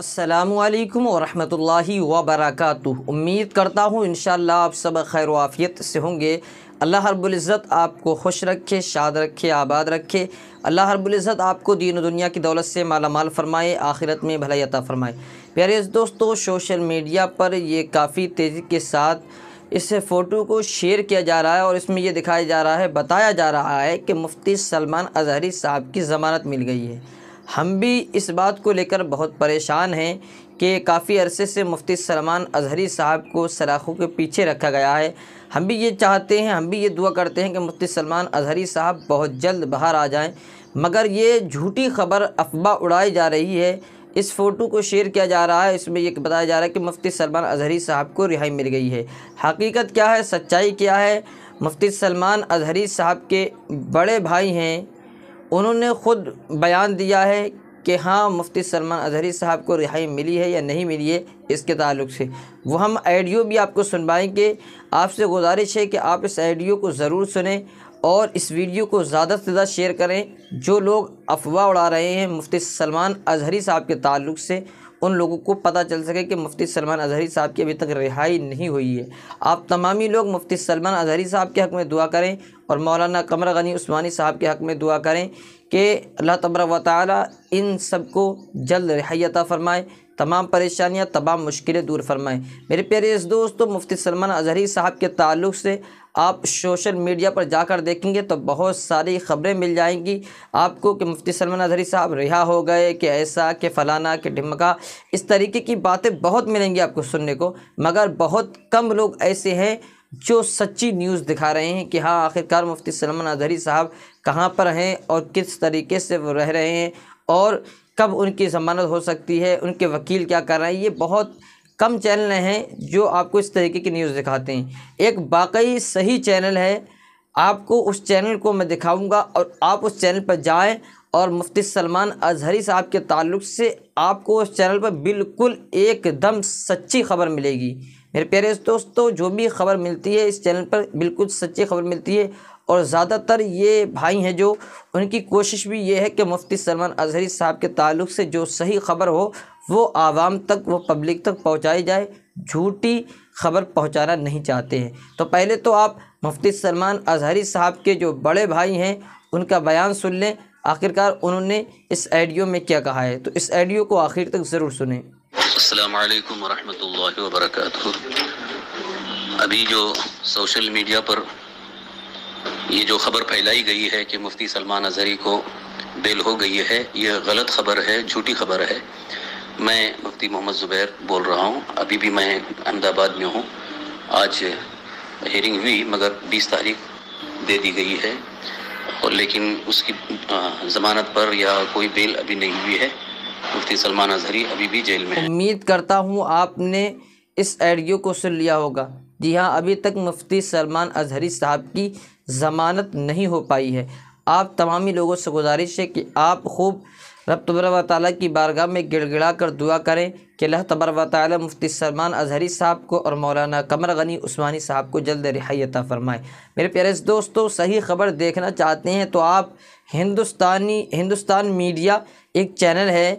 अल्लाम वरहमतुल्लाहि वबरकू उम्मीद करता हूँ इन आप सब खैर वाफ़ियत से होंगे अल्लाह हरबुल्ज़त आपको खुश रखे शाद रखे आबाद रखे अल्लाह हरबुल्ज़त आपको दीन दुनिया की दौलत से मालामाल फ़रमाए आखिरत में भलाई अता फ़रमाए प्यारे दोस्तों सोशल मीडिया पर ये काफ़ी तेज़ी के साथ इस फ़ोटो को शेयर किया जा रहा है और इसमें यह दिखाया जा रहा है बताया जा रहा है कि मुफ्ती सलमान अजहरी साहब की ज़मानत मिल गई है हम भी इस बात को लेकर बहुत परेशान हैं कि काफ़ी अरसे से मुफ्ती सलमान अजहरी साहब को सराखों के पीछे रखा गया है हम भी ये चाहते हैं हम भी ये दुआ करते हैं कि मुफ्ती सलमान अजहरी साहब बहुत जल्द बाहर आ जाएं मगर ये झूठी खबर अफवाह उड़ाई जा रही है इस फ़ोटो को शेयर किया जा रहा है इसमें ये बताया जा रहा है कि मुफ्ती सलमान अजहरी साहब को रिहाई मिल गई है हकीकत क्या है सच्चाई क्या है मुफ्ती सलमान अजहरी साहब के बड़े भाई हैं उन्होंने ख़ुद बयान दिया है कि हाँ मुफ्ती सलमान अजहरी साहब को रिहाई मिली है या नहीं मिली है इसके ताल्लुक से वो हम आइडियो भी आपको सुनवाएंगे आपसे गुजारिश है कि आप इस आइडियो को ज़रूर सुने और इस वीडियो को ज़्यादा से ज़्यादा शेयर करें जो लोग अफवाह उड़ा रहे हैं मुफ्ती सलमान अजहरी साहब के ताल्लुक से उन लोगों को पता चल सके कि मुफ्ती सलमान अजहरी साहब की अभी तक रिहाई नहीं हुई है आप तमामी लोग मुफ्ती सलमान अजहरी साहब के हक़ में दुआ करें और मौलाना कमर गनी उस्मानी साहब के हक़ में दुआ करें कि अल्लाह तबर व इन सब को जल्द रिहायता फ़रमाए तमाम परेशानियाँ तमाम मुश्किलें दूर फरमाएँ मेरे प्यारे इस दोस्तों मुफ्ती सलमान अजहरी साहब के ताल्लुक से आप सोशल मीडिया पर जाकर देखेंगे तो बहुत सारी खबरें मिल जाएंगी आपको कि मुफ्ती सलमान अजहरी साहब रिहा हो गए कि ऐसा कि फ़लाना कि ढिमका इस तरीके की बातें बहुत मिलेंगी आपको सुनने को मगर बहुत कम लोग ऐसे हैं जो सच्ची न्यूज़ दिखा रहे हैं कि हाँ आखिरकार मुफ्ती सलमान अजहरी साहब कहाँ पर हैं और किस तरीके से वो रह रहे हैं और कब उनकी ज़मानत हो सकती है उनके वकील क्या कर रहे हैं ये बहुत कम चैनल हैं जो आपको इस तरीके की न्यूज़ दिखाते हैं एक वाकई सही चैनल है आपको उस चैनल को मैं दिखाऊंगा और आप उस चैनल पर जाएं और मुफ्ती सलमान अजहरी साहब के ताल्लुक से आपको उस चैनल पर बिल्कुल एकदम सच्ची खबर मिलेगी मेरे प्यारे दोस्तों जो भी खबर मिलती है इस चैनल पर बिल्कुल सच्ची खबर मिलती है और ज़्यादातर ये भाई हैं जो उनकी कोशिश भी ये है कि मुफ्ती सलमान अजहरी साहब के ताल्लुक से जो सही खबर हो वो आवाम तक वो पब्लिक तक पहुँचाई जाए झूठी खबर पहुँचाना नहीं चाहते हैं तो पहले तो आप मुफ्ती सलमान अजहरी साहब के जो बड़े भाई हैं उनका बयान सुन लें आखिरकार उन्होंने इस एडियो में क्या कहा है तो इस एडियो को आखिर तक ज़रूर सुने अल्लाम वरहमल वर्क अभी जो सोशल मीडिया पर ये जो खबर फैलाई गई है कि मुफ्ती सलमान अजहरी को बेल हो गई है ये गलत खबर है झूठी खबर है मैं मुफ्ती मोहम्मद ज़ुबैर बोल रहा हूँ अभी भी मैं अहमदाबाद में हूँ आज हियरिंग हुई मगर 20 तारीख दे दी गई है और लेकिन उसकी ज़मानत पर या कोई बेल अभी नहीं हुई है मुफ्ती सलमान अजहरी अभी भी जेल में उम्मीद करता हूँ आपने इस एडियो को सुन लिया होगा जी हाँ अभी तक मुफ्ती सलमान अजहरी साहब की ज़मानत नहीं हो पाई है आप तमामी लोगों से गुजारिश है कि आप खूब रब तबर व ताली की बारगाह में गिड़गिड़ा कर दुआ करें कि अल्लाह तबर व ताली मुफ्ती सलमान अजहरी साहब को और मौलाना कमर गनी उस्मानी साहब को जल्द रिहायता फ़रमाएँ मेरे प्यारे दोस्तों सही खबर देखना चाहते हैं तो आप हिंदुस्तानी हिंदुस्तान मीडिया एक चैनल है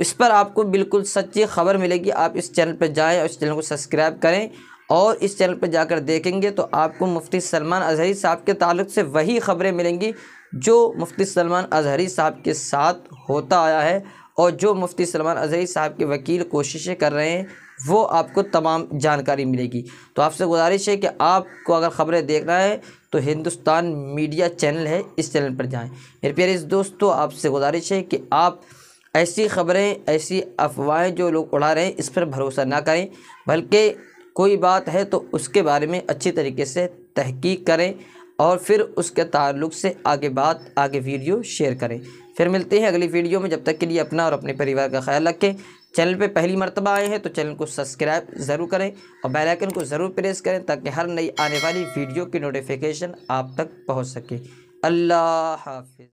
इस पर आपको बिल्कुल सच्ची खबर मिलेगी आप इस चैनल पर जाएं और इस चैनल को सब्सक्राइब करें और इस चैनल पर जाकर देखेंगे तो आपको मुफ्ती सलमान अजहरी साहब के ताल्लुक से वही ख़बरें मिलेंगी जो मुफ्ती सलमान अजहरी साहब के साथ होता आया है और जो मुफ्ती सलमान अजहरी साहब के वकील कोशिशें कर रहे हैं वो आपको तमाम जानकारी मिलेगी तो आपसे गुजारिश है कि आपको अगर ख़बरें देखना है तो हिंदुस्तान मीडिया चैनल है इस चैनल पर जाएं मेरे प्यारे दोस्तों आपसे गुजारिश है कि आप ऐसी ख़बरें ऐसी अफवाहें जो लोग उड़ा रहे हैं इस पर भरोसा ना करें बल्कि कोई बात है तो उसके बारे में अच्छी तरीके से तहकीक करें और फिर उसके ताल्लुक से आगे बात आगे वीडियो शेयर करें फिर मिलते हैं अगली वीडियो में जब तक के लिए अपना और अपने परिवार का ख्याल रखें चैनल पे पहली मरतबा आए हैं तो चैनल को सब्सक्राइब ज़रूर करें और बेल आइकन को ज़रूर प्रेस करें ताकि हर नई आने वाली वीडियो की नोटिफिकेशन आप तक पहुंच सके अल्लाह हाफिज़